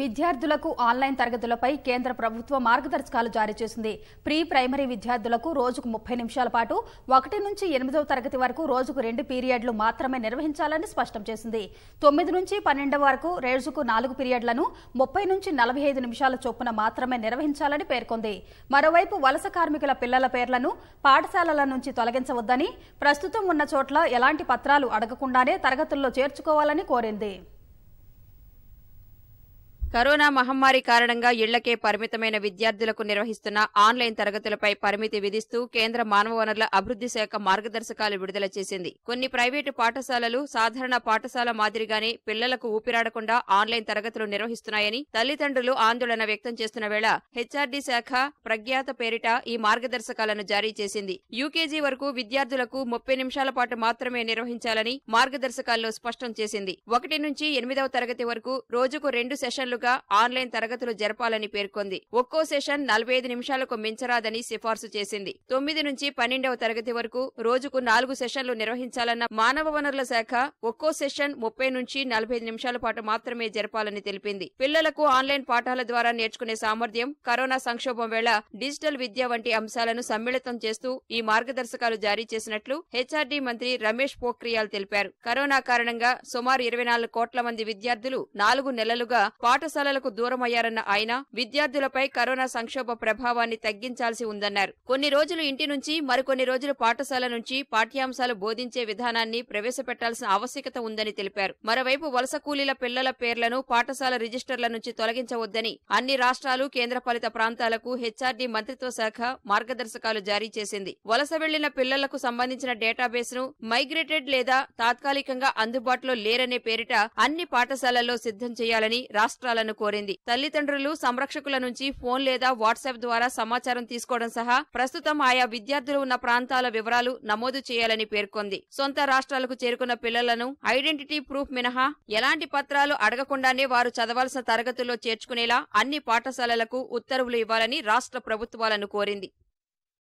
విద్యార్థులకు ఆన్లైన్ తరగతులపై కేంద్ర ప్రభుత్వ మార్గదర్శకాలు జారీ చేసింది ప్రీ ప్రైమరీ విద్యార్థులకు రోజుకు ముప్పై నిమిషాల పాటు ఒకటి నుంచి ఎనిమిదవ తరగతి వరకు రోజుకు రెండు పీరియడ్లు మాత్రమే నిర్వహించాలని స్పష్టం చేసింది తొమ్మిది నుంచి పన్నెండవ వరకు రోజుకు నాలుగు పీరియడ్లను ముప్పై నుంచి నలభై ఐదు నిమిషాల చొప్పున మాత్రమే నిర్వహించాలని పేర్కొంది మరోవైపు వలస కార్మికుల పిల్లల పేర్లను పాఠశాలల నుంచి తొలగించవద్దని ప్రస్తుతం ఉన్న చోట్ల ఎలాంటి పత్రాలు అడగకుండానే తరగతుల్లో చేర్చుకోవాలని కోరింది కరోనా మహమ్మారి కారణంగా ఇళ్లకే పరిమితమైన విద్యార్థులకు నిర్వహిస్తున్న ఆన్లైన్ తరగతులపై పరిమితి విధిస్తూ కేంద్ర మానవ వనరుల అభివృద్ది శాఖ మార్గదర్శకాలు విడుదల చేసింది కొన్ని ప్రైవేటు పాఠశాలలు సాధారణ పాఠశాల మాదిరిగానే పిల్లలకు ఊపిరాడకుండా ఆన్లైన్ తరగతులు నిర్వహిస్తున్నాయని తల్లిదండ్రులు ఆందోళన వ్యక్తం చేస్తున్న వేళ హెచ్ఆర్డీ శాఖ ప్రఖ్యాత పేరిట ఈ మార్గదర్శకాలను జారీ చేసింది యూకేజీ వరకు విద్యార్థులకు ముప్పై నిమిషాల పాటు మాత్రమే నిర్వహించాలని మార్గదర్శకాల్లో స్పష్టం చేసింది ఒకటి నుంచి ఎనిమిదవ తరగతి వరకు రోజుకు రెండు సెషన్లు ముందుగా ఆన్లైన్ తరగతులు జరపాలని పేర్కొంది ఒక్కో సెషన్ నలభై ఐదు నిమిషాలకు మించరాదని సిఫార్సు చేసింది తొమ్మిది నుంచి పన్నెండవ తరగతి వరకు రోజుకు నాలుగు సెషన్లు నిర్వహించాలన్న మానవ వనరుల శాఖ ఒక్కో సెషన్ ముప్పై నుంచి నలభై నిమిషాల పాటు మాత్రమే జరపాలని తెలిపింది పిల్లలకు ఆన్లైన్ పాఠాల ద్వారా నేర్చుకునే సామర్థ్యం కరోనా సంక్షోభం వేళ డిజిటల్ విద్య వంటి అంశాలను సమ్మిళితం చేస్తూ ఈ మార్గదర్శకాలు జారీ చేసినట్లు హెచ్ఆర్డీ మంత్రి రమేష్ పోఖ్రియాల్ తెలిపారు కరోనా కారణంగా సుమారు ఇరవై నాలుగు కోట్ల మంది విద్యార్థులు నాలుగు నెలలుగా పాఠశాల పాఠశాలలకు దూరమయ్యారన్న ఆయన విద్యార్థులపై కరోనా సంక్షోభ ప్రభావాన్ని తగ్గించాల్సి ఉందన్నారు కొన్ని రోజులు ఇంటి నుంచి మరికొన్ని రోజులు పాఠశాల నుంచి పాఠ్యాంశాలు బోధించే విధానాన్ని ప్రవేశపెట్టాల్సిన ఆవశ్యకత ఉందని తెలిపారు మరోవైపు వలస కూలీల పిల్లల పేర్లను పాఠశాల రిజిస్టర్ల నుంచి తొలగించవద్దని అన్ని రాష్ట్రాలు కేంద్రపాలిత ప్రాంతాలకు హెచ్ఆర్డీ మంత్రిత్వ శాఖ మార్గదర్శకాలు జారీ చేసింది వలస వెళ్లిన పిల్లలకు సంబంధించిన డేటాబేస్ ను మైగ్రేటెడ్ లేదా తాత్కాలికంగా అందుబాటులో లేరనే పేరిట అన్ని పాఠశాలల్లో సిద్ధం చేయాలని రాష్ట్రాలు ఉండాలని కోరింది తల్లిదండ్రులు సంరక్షకుల నుంచి ఫోన్ లేదా వాట్సాప్ ద్వారా సమాచారం తీసుకోవడం సహా ప్రస్తుతం ఆయా విద్యార్థులు ఉన్న ప్రాంతాల వివరాలు నమోదు చేయాలని పేర్కొంది సొంత రాష్ట్రాలకు చేరుకున్న పిల్లలను ఐడెంటిటీ ప్రూఫ్ మినహా ఎలాంటి పత్రాలు అడగకుండానే వారు చదవాల్సిన తరగతుల్లో చేర్చుకునేలా అన్ని పాఠశాలలకు ఉత్తర్వులు ఇవ్వాలని రాష్ట్ర ప్రభుత్వాలను కోరింది